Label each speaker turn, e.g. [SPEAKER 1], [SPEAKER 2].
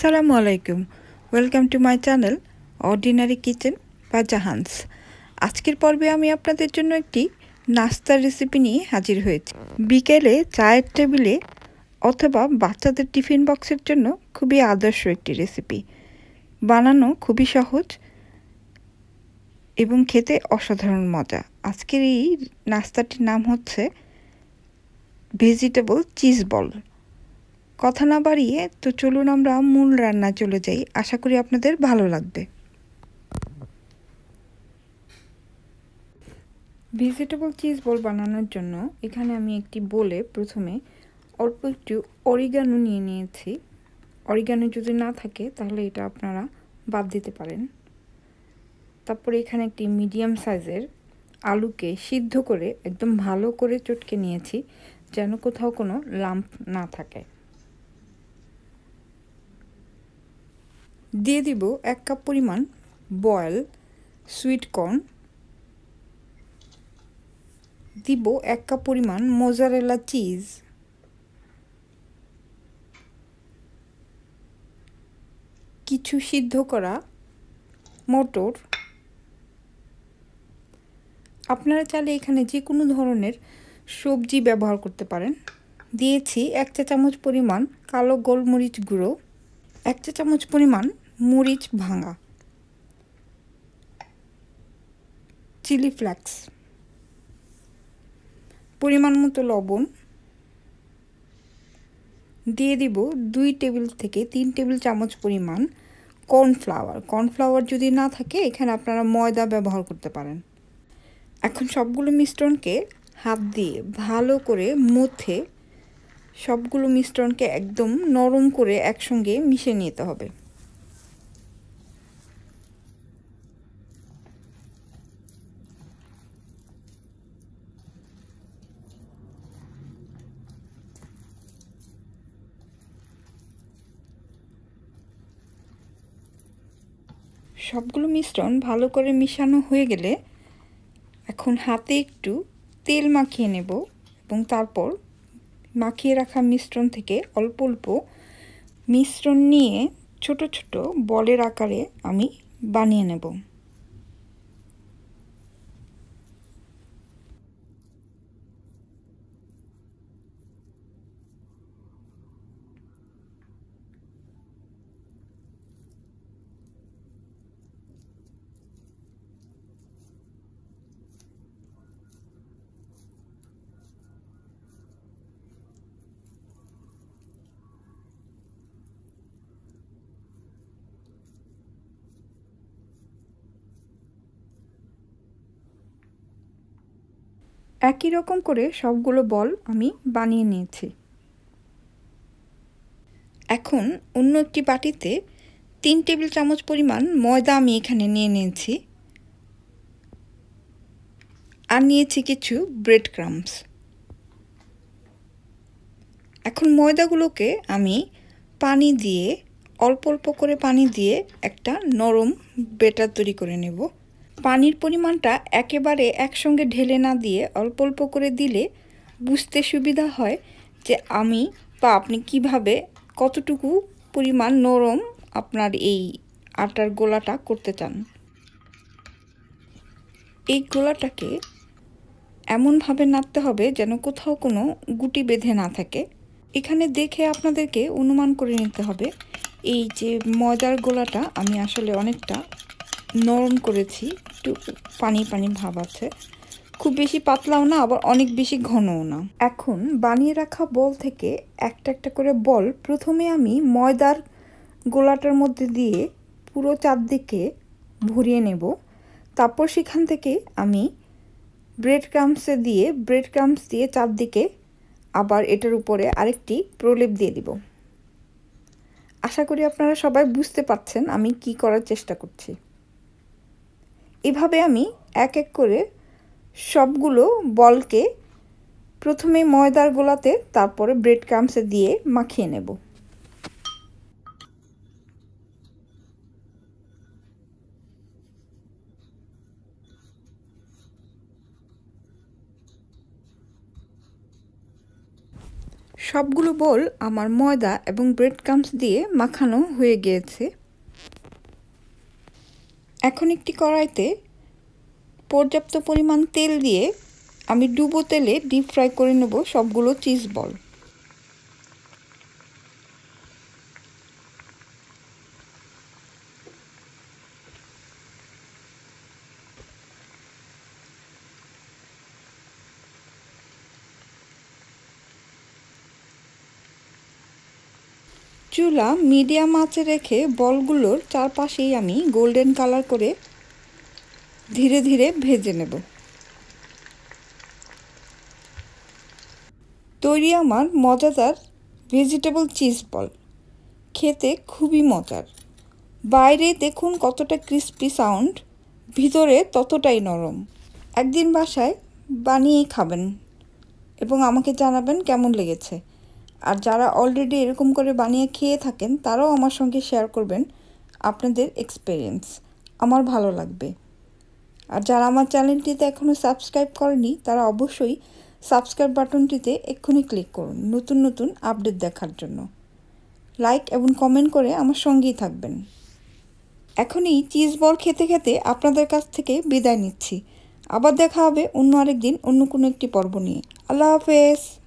[SPEAKER 1] আসসালামু আলাইকুম welcome to my channel ordinary kitchen বা জাহান্স আজকের পর্বে আমি আপনাদের জন্য একটি নাস্তার রেসিপি নিয়ে হাজির হয়েছি বিকেলে চায়ের টেবিলে অথবা বাচ্চাদের টিফিন বক্সের জন্য খুবই আদর্শ একটি রেসিপি বানানো খুবই সহজ এবং খেতে অসাধারণ মজা আজকের এই নাস্তাটির নাম হচ্ছে ভেজিটেবল চিজ বল কথা না বাড়িয়ে তো চলুন আমরা মূল রান্না চলে যাই আশা করি আপনাদের ভালো লাগবে ভেজিটেবল চিজ বল বানানোর জন্য এখানে আমি একটি বলে প্রথমে অল্প একটু অরিগানো নিয়ে নিয়েছি অরিগানো যদি না থাকে তাহলে এটা আপনারা বাদ দিতে পারেন তারপরে এখানে একটি মিডিয়াম সাইজের আলুকে সিদ্ধ করে একদম ভালো করে চটকে নিয়েছি যেন কোথাও কোনো লাম্প না থাকে দিয়ে দিব এক কাপ পরিমাণ বয়েল সুইট কর্ন দিব এক কাপ পরিমাণ মোজারেলা চিজ কিছু সিদ্ধ করা মটর আপনারা চাইলে এখানে যে কোনো ধরনের সবজি ব্যবহার করতে পারেন দিয়েছি এক চা চামচ পরিমাণ কালো গোলমরিচ গুঁড়ো এক চা চামচ পরিমাণ মরিচ ভাঙা চিলি ফ্লেক্স পরিমাণ মতো লবণ দিয়ে দিব দুই টেবিল থেকে তিন টেবিল চামচ পরিমাণ কর্নফ্লাওয়ার কর্নফ্লাওয়ার যদি না থাকে এখানে আপনারা ময়দা ব্যবহার করতে পারেন এখন সবগুলো মিশ্রণকে হাত দিয়ে ভালো করে মুথে সবগুলো মিশ্রণকে একদম নরম করে একসঙ্গে মিশে নিতে হবে সবগুলো মিশ্রণ ভালো করে মিশানো হয়ে গেলে এখন হাতে একটু তেল মাখিয়ে নেব এবং তারপর মাখিয়ে রাখা মিশ্রণ থেকে অল্প অল্প মিশ্রণ নিয়ে ছোট ছোট বলের আকারে আমি বানিয়ে নেব একই রকম করে সবগুলো বল আমি বানিয়ে নিয়েছি এখন অন্য একটি বাটিতে তিন টেবিল চামচ পরিমাণ ময়দা আমি এখানে নিয়ে নিয়েছি আর নিয়েছি কিছু ব্রেড ক্রামস এখন ময়দাগুলোকে আমি পানি দিয়ে অল্প অল্প করে পানি দিয়ে একটা নরম বেটার তৈরি করে নেব পানির পরিমাণটা একেবারে একসঙ্গে ঢেলে না দিয়ে অল্প অল্প করে দিলে বুঝতে সুবিধা হয় যে আমি বা আপনি কিভাবে কতটুকু পরিমাণ নরম আপনার এই আটার গোলাটা করতে চান এই গোলাটাকে এমনভাবে নাড়তে হবে যেন কোথাও কোনো গুটি বেঁধে না থাকে এখানে দেখে আপনাদেরকে অনুমান করে নিতে হবে এই যে মজার গোলাটা আমি আসলে অনেকটা নরম করেছি একটু পানি পানি ভাব আছে খুব বেশি পাতলাও না আবার অনেক বেশি ঘনও না এখন বানিয়ে রাখা বল থেকে একটা একটা করে বল প্রথমে আমি ময়দার গোলাটার মধ্যে দিয়ে পুরো চারদিকে ভরিয়ে নেব তারপর সেখান থেকে আমি ব্রেড ক্রামসে দিয়ে ব্রেড ক্রামস দিয়ে চারদিকে আবার এটার উপরে আরেকটি প্রলেপ দিয়ে দিব আশা করি আপনারা সবাই বুঝতে পারছেন আমি কি করার চেষ্টা করছি এভাবে আমি এক এক করে সবগুলো বলকে প্রথমে ময়দার গোলাতে তারপরে ব্রেড ক্রামসে দিয়ে মাখিয়ে নেব সবগুলো বল আমার ময়দা এবং ব্রেড ক্রামস দিয়ে মাখানো হয়ে গিয়েছে এখন একটি কড়াইতে পর্যাপ্ত পরিমাণ তেল দিয়ে আমি ডুবো তেলে ডিপ ফ্রাই করে নেব সবগুলো চিজ বল চুলা মিডিয়াম আঁচে রেখে বলগুলোর চারপাশেই আমি গোল্ডেন কালার করে ধীরে ধীরে ভেজে নেব তৈরি আমার মজাদার ভেজিটেবল চিজ বল খেতে খুবই মজার বাইরে দেখুন কতটা ক্রিস্পি সাউন্ড ভিতরে ততটাই নরম একদিন বাসায় বানিয়ে খাবেন এবং আমাকে জানাবেন কেমন লেগেছে আর যারা অলরেডি এরকম করে বানিয়ে খেয়ে থাকেন তারাও আমার সঙ্গে শেয়ার করবেন আপনাদের এক্সপিরিয়েন্স আমার ভালো লাগবে আর যারা আমার চ্যানেলটিতে এখনও সাবস্ক্রাইব করেনি তারা অবশ্যই সাবস্ক্রাইব বাটনটিতে এক্ষুনি ক্লিক করুন নতুন নতুন আপডেট দেখার জন্য লাইক এবং কমেন্ট করে আমার সঙ্গেই থাকবেন এখনই চিজ বল খেতে খেতে আপনাদের কাছ থেকে বিদায় নিচ্ছি আবার দেখা হবে অন্য আরেক দিন অন্য কোনো একটি পর্ব নিয়ে আল্লাহ হাফেজ